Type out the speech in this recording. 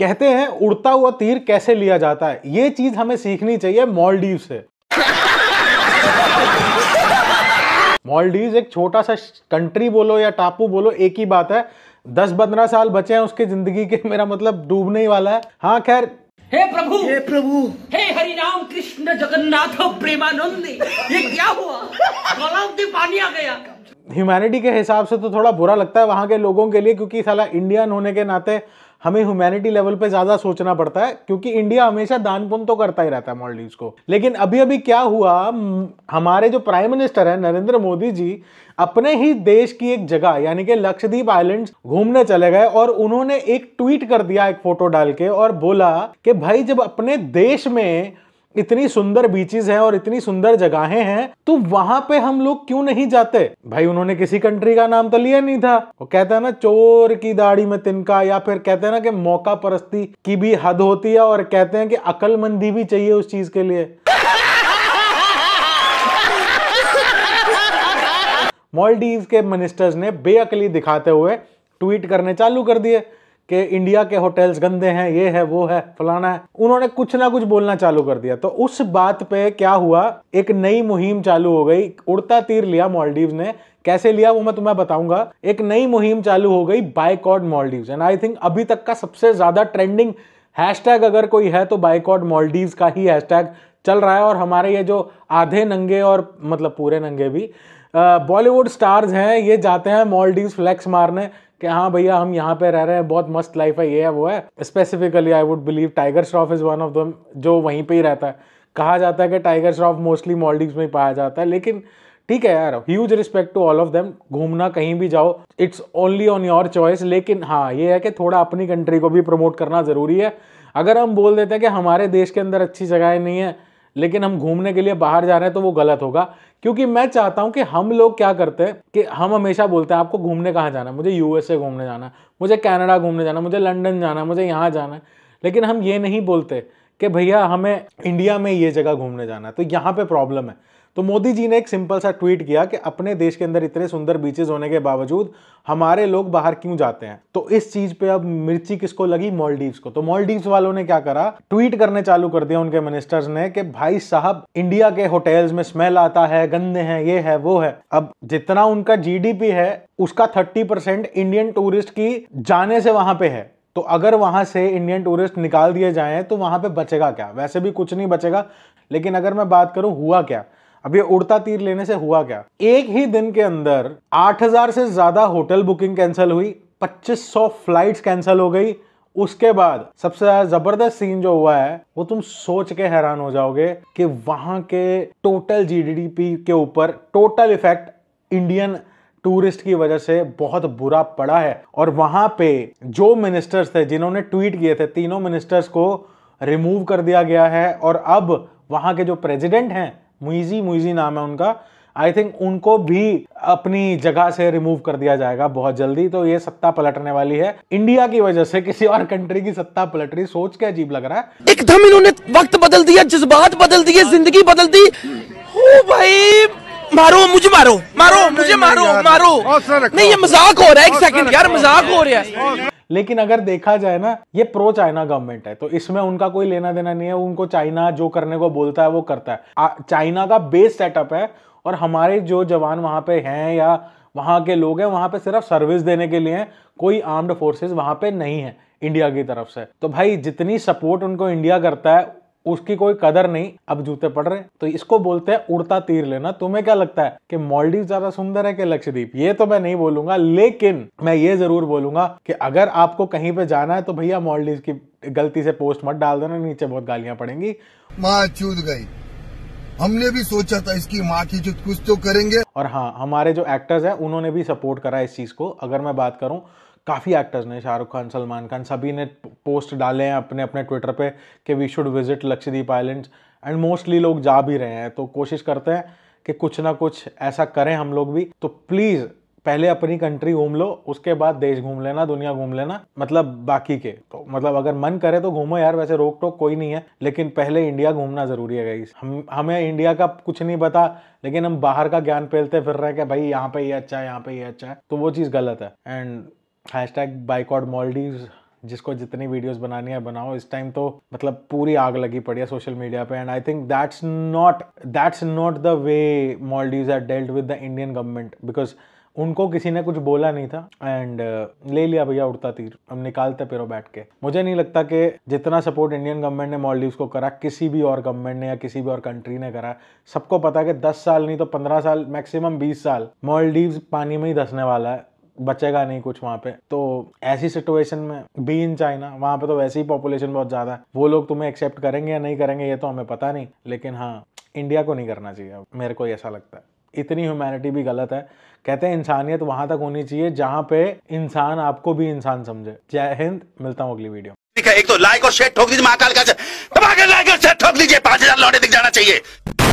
कहते हैं उड़ता हुआ तीर कैसे लिया जाता है ये चीज हमें सीखनी चाहिए मॉलडीव से मॉलडीव एक छोटा सा कंट्री बोलो या टापू बोलो एक ही बात है दस पंद्रह साल बचे हैं उसके जिंदगी के मेरा मतलब डूबने ही वाला है हाँ खैर हे प्रभु हे प्रभु हे हरि राम कृष्ण जगन्नाथ प्रेमानंद ये क्या हुआ पानी आ गया ह्यूमैनिटी के हिसाब से तो थोड़ा बुरा लगता है वहां के लोगों के लिए क्योंकि साला इंडियन होने के नाते हमें ह्यूमैनिटी लेवल पे ज्यादा सोचना पड़ता है क्योंकि इंडिया हमेशा दान पुन तो करता ही रहता है मॉलडीव को लेकिन अभी अभी क्या हुआ हमारे जो प्राइम मिनिस्टर है नरेंद्र मोदी जी अपने ही देश की एक जगह यानी कि लक्षद्वीप आइलैंड्स घूमने चले गए और उन्होंने एक ट्वीट कर दिया एक फोटो डाल के और बोला कि भाई जब अपने देश में इतनी सुंदर बीचेस हैं और इतनी सुंदर जगहें हैं तो वहां पे हम लोग क्यों नहीं जाते भाई उन्होंने किसी कंट्री का नाम तो लिया नहीं था वो कहते हैं ना चोर की दाढ़ी में तिनका या फिर कहते हैं ना कि मौका परस्ती की भी हद होती है और कहते हैं कि अकलमंदी भी चाहिए उस चीज के लिए मॉलडीव के मिनिस्टर्स ने बेअकली दिखाते हुए ट्वीट करने चालू कर दिए कि इंडिया के होटल्स गंदे हैं ये है वो है फलाना है उन्होंने कुछ ना कुछ बोलना चालू कर दिया तो उस बात पे क्या हुआ एक नई मुहिम चालू हो गई उड़ता तीर लिया मॉलडीव ने कैसे लिया वो मैं तुम्हें बताऊंगा एक नई मुहिम चालू हो गई boycott Maldives and I think अभी तक का सबसे ज़्यादा ट्रेंडिंग हैशटैग अगर कोई है तो बाइकॉट मॉलडीव का ही हैशटैग चल रहा है और हमारे ये जो आधे नंगे और मतलब पूरे नंगे भी बॉलीवुड स्टार्स हैं ये जाते हैं मॉलडीव फ्लैक्स मारने कि हाँ भैया हम यहाँ पे रह रहे हैं बहुत मस्त लाइफ है ये है वो है specifically I would believe Tiger Shroff is one of them जो वहीं पे ही रहता है कहा जाता है कि टाइगर श्रॉफ मोस्टली मॉलडीव्स में ही पाया जाता है लेकिन ठीक है यार huge respect to all of them घूमना कहीं भी जाओ it's only on your choice लेकिन हाँ ये है कि थोड़ा अपनी कंट्री को भी प्रमोट करना ज़रूरी है अगर हम बोल देते हैं कि हमारे देश के अंदर अच्छी जगहें नहीं है लेकिन हम घूमने के लिए बाहर जा रहे हैं तो वो गलत होगा क्योंकि मैं चाहता हूँ कि हम लोग क्या करते हैं कि हम हमेशा बोलते हैं आपको घूमने कहाँ जाना है मुझे यूएसए घूमने जाना है मुझे कनाडा घूमने जाना मुझे लंदन जाना है मुझे यहाँ जाना है लेकिन हम ये नहीं बोलते कि भैया हमें इंडिया में ये जगह घूमने जाना है तो यहाँ पे प्रॉब्लम है तो मोदी जी ने एक सिंपल सा ट्वीट किया कि अपने देश के अंदर इतने सुंदर बीचेस होने के बावजूद हमारे लोग बाहर क्यों जाते हैं तो इस चीज पे अब मिर्ची किसको लगी मॉलडीव्स को तो मॉलडीव्स वालों ने क्या करा ट्वीट करने चालू कर दिया उनके मिनिस्टर्स ने कि भाई साहब इंडिया के होटेल्स में स्मेल आता है गंदे हैं ये है वो है अब जितना उनका जीडीपी है उसका थर्टी परसेंट इंडियन टूरिस्ट की जाने से वहां पे है तो अगर वहां से इंडियन टूरिस्ट निकाल दिए जाए तो वहां पे बचेगा क्या वैसे भी कुछ नहीं बचेगा लेकिन अगर मैं बात करूं हुआ क्या अब ये उड़ता तीर लेने से हुआ क्या एक ही दिन के अंदर 8000 से ज्यादा होटल बुकिंग कैंसिल हुई 2500 फ्लाइट्स कैंसिल हो गई उसके बाद सबसे ज्यादा जबरदस्त सीन जो हुआ है वो तुम सोच के हैरान हो जाओगे कि वहां के टोटल जीडीडीपी के ऊपर टोटल इफेक्ट इंडियन टूरिस्ट की वजह से बहुत बुरा पड़ा है और वहां पे जो मिनिस्टर्स थे जिन्होंने ट्वीट किए थे तीनों मिनिस्टर्स को रिमूव कर दिया गया है और अब वहां के जो प्रेसिडेंट हैं मुइजी मुइजी नाम है उनका आई थिंक उनको भी अपनी जगह से रिमूव कर दिया जाएगा बहुत जल्दी तो ये सत्ता पलटने वाली है इंडिया की वजह से किसी और कंट्री की सत्ता पलट रही सोच के अजीब लग रहा है एकदम इन्होंने वक्त बदल दिया जज्बात बदल दिए जिंदगी बदल दी ओ भाई मारो मुझे मारो मारो मुझे मारो मारो नहीं ये मजाक हो रहा है एक सेकंड यार मजाक हो रहा है लेकिन अगर देखा जाए ना ये प्रो चाइना गवर्नमेंट है तो इसमें उनका कोई लेना देना नहीं है उनको चाइना जो करने को बोलता है वो करता है चाइना का बेस सेटअप है और हमारे जो जवान वहां पे हैं या वहां के लोग हैं वहां पे सिर्फ सर्विस देने के लिए हैं कोई आर्म्ड फोर्सेस वहां पे नहीं है इंडिया की तरफ से तो भाई जितनी सपोर्ट उनको इंडिया करता है उसकी कोई कदर नहीं अब जूते पड़ रहे तो इसको बोलते हैं उड़ता तीर लेना तुम्हें क्या लगता है कि मॉलडीव ज्यादा सुंदर है कि लक्षद्वीप ये तो मैं नहीं बोलूंगा लेकिन मैं ये जरूर बोलूंगा कि अगर आपको कहीं पे जाना है तो भैया मॉलडीव की गलती से पोस्ट मत डाल देना नीचे बहुत गालियां पड़ेंगी माँ चूत गई हमने भी सोचा था इसकी माँ की कुछ तो करेंगे और हाँ हमारे जो एक्टर्स है उन्होंने भी सपोर्ट करा इस चीज को अगर मैं बात करूँ काफ़ी एक्टर्स ने शाहरुख खान सलमान खान सभी ने पोस्ट डाले हैं अपने अपने ट्विटर पे कि we should visit Lakshadweep islands and mostly लोग जा भी रहे हैं तो कोशिश करते हैं कि कुछ ना कुछ ऐसा करें हम लोग भी तो प्लीज़ पहले अपनी कंट्री घूम लो उसके बाद देश घूम लेना दुनिया घूम लेना मतलब बाकी के तो मतलब अगर मन करे तो घूमो यार वैसे रोक टोक कोई नहीं है लेकिन पहले इंडिया घूमना ज़रूरी है गई हम हमें इंडिया का कुछ नहीं पता लेकिन हम बाहर का ज्ञान फैलते फिर रहे हैं कि भाई यहाँ पे ये अच्छा है यहाँ पे ये अच्छा है तो वो चीज़ गलत है and hash tag boycott Maldives जिसको जितनी वीडियोस बनानी है बनाओ इस टाइम तो मतलब पूरी आग लगी पड़ी है सोशल मीडिया पे and I think that's not that's not the way Maldives are dealt with the Indian government because उनको किसी ने कुछ बोला नहीं था एंड uh, ले लिया भैया उड़ता तीर हम निकालते पेरो बैठ के मुझे नहीं लगता कि जितना सपोर्ट इंडियन गवर्नमेंट ने मॉलडीव्स को करा किसी भी और गवर्नमेंट ने या किसी भी और कंट्री ने करा सबको पता है कि 10 साल नहीं तो 15 साल मैक्सिमम 20 साल मॉलडीव्स पानी में ही धसने वाला है बचेगा नहीं कुछ वहाँ पे तो ऐसी सिचुएशन में बी इन चाइना वहाँ पे तो वैसे ही पॉपुलेशन बहुत ज़्यादा है वो लोग तुम्हें एक्सेप्ट करेंगे या नहीं करेंगे ये तो हमें पता नहीं लेकिन हाँ इंडिया को नहीं करना चाहिए मेरे को ऐसा लगता है इतनी ह्यूमैनिटी भी गलत है कहते हैं इंसानियत वहां तक होनी चाहिए जहाँ पे इंसान आपको भी इंसान समझे जय हिंद मिलता हूं अगली वीडियो एक तो लाइक और शेयर ठोक दीजिए महाकाल का लाइक और शेयर ठोक दीजिए पांच हजार लौटे दिख जाना चाहिए